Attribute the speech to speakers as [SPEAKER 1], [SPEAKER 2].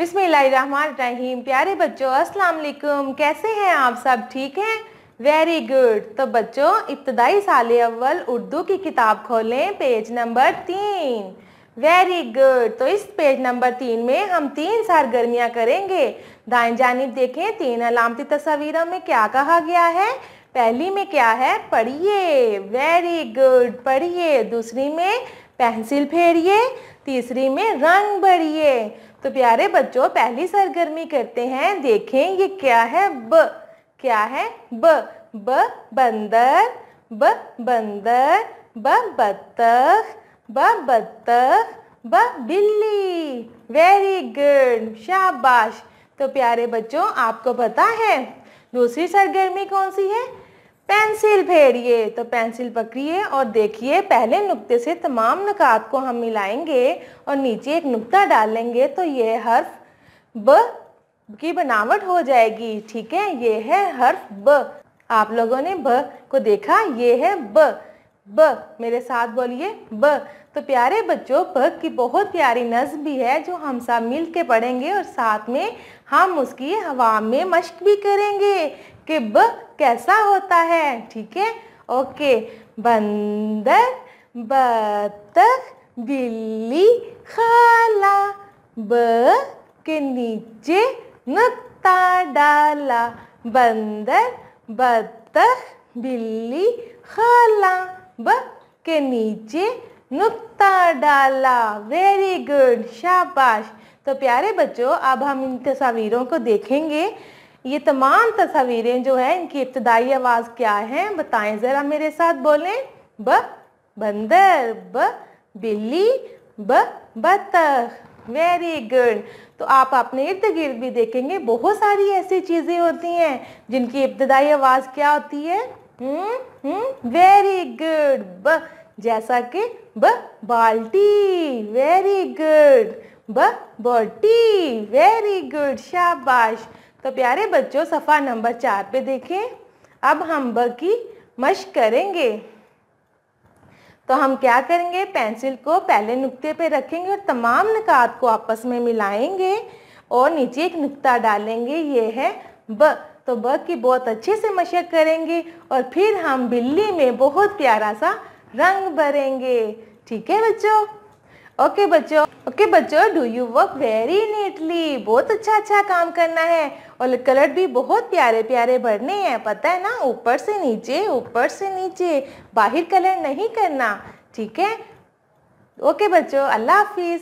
[SPEAKER 1] बिस्मिल्लाहिर्रहमानिर्रहीम प्यारे बच्चों अस्सलाम वालेकुम कैसे हैं आप सब ठीक हैं वेरी गुड तो बच्चों इब्तदाई साल अव्वल उर्दू की किताब खोलें पेज नंबर तीन वेरी गुड तो इस पेज नंबर तीन में हम तीन सरगर्मियाँ करेंगे दाएं जानब देखें तीन अलामती तस्वीरों में क्या कहा गया है पहली में क्या है पढ़िए वेरी गुड पढ़िए दूसरी में पेंसिल फेरिए तीसरी में रंग भरिए तो प्यारे बच्चों पहली सरगर्मी करते हैं देखें ये क्या है ब क्या है ब ब बंदर ब बंदर ब बत्तख ब बत्तख ब बिल्ली वेरी गुड शाबाश तो प्यारे बच्चों आपको पता है दूसरी सरगर्मी कौन सी है पेंसिल फेरिए तो पेंसिल पकड़िए और देखिए पहले नुक्ते से तमाम नकात को हम मिलाएंगे और नीचे एक नुक्ता डालेंगे तो ये हर्फ ब की बनावट हो जाएगी ठीक है ये है हर्फ ब आप लोगों ने ब को देखा ये है ब ब मेरे साथ बोलिए ब तो प्यारे बच्चों ब की बहुत प्यारी नज्म भी है जो हम सब मिल के पढ़ेंगे और साथ में हम उसकी हवा में मश्क भी करेंगे कि ब कैसा होता है ठीक है ओके बंदर बतख बिल्ली खाला ब के नीचे नुक्ता डाला बंदर बतख बिल्ली खाला ब के नीचे नुक्ता डाला वेरी गुड शाबाश तो प्यारे बच्चों अब हम इन तस्वीरों को देखेंगे ये तमाम तस्वीरें जो है इनकी इब्तदाई आवाज़ क्या है बताएं ज़रा मेरे साथ बोलें ब बंदर ब बिल्ली ब बतख वेरी गुड तो आप अपने इर्द गिर्द भी देखेंगे बहुत सारी ऐसी चीज़ें होती हैं जिनकी इब्तदाई आवाज़ क्या होती है वेरी हम्म, गुड हम्म, ब जैसा कि ब बाल्टी वेरी गुड ब बोटी वेरी गुड शाबाश तो प्यारे बच्चों सफ़ा नंबर चार पे देखें अब हम ब की मश करेंगे तो हम क्या करेंगे पेंसिल को पहले नुक्ते पे रखेंगे और तमाम नकात को आपस में मिलाएंगे और नीचे एक नुक्ता डालेंगे ये है ब तो ब की बहुत अच्छे से मशक करेंगे और फिर हम बिल्ली में बहुत प्यारा सा रंग भरेंगे ठीक है बच्चों ओके बच्चों ओके बच्चों do you work very neatly बहुत अच्छा अच्छा काम करना है और कलर भी बहुत प्यारे प्यारे भरने हैं पता है ना ऊपर से नीचे ऊपर से नीचे बाहर कलर नहीं करना ठीक है ओके बच्चों अल्लाह हाफिज़